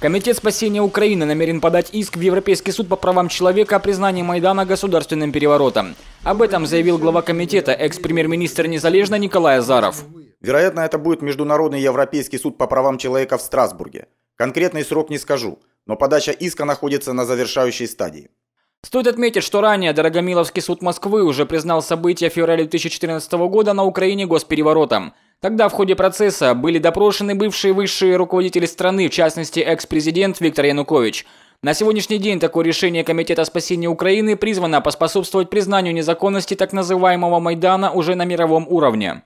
Комитет спасения Украины намерен подать иск в Европейский суд по правам человека о признании Майдана государственным переворотом. Об этом заявил глава комитета, экс-премьер-министр Незалежно Николай Азаров. Вероятно, это будет Международный Европейский суд по правам человека в Страсбурге. Конкретный срок не скажу, но подача иска находится на завершающей стадии. Стоит отметить, что ранее Дорогомиловский суд Москвы уже признал события февраля 2014 года на Украине госпереворотом – Тогда в ходе процесса были допрошены бывшие высшие руководители страны, в частности экс-президент Виктор Янукович. На сегодняшний день такое решение Комитета спасения Украины призвано поспособствовать признанию незаконности так называемого Майдана уже на мировом уровне.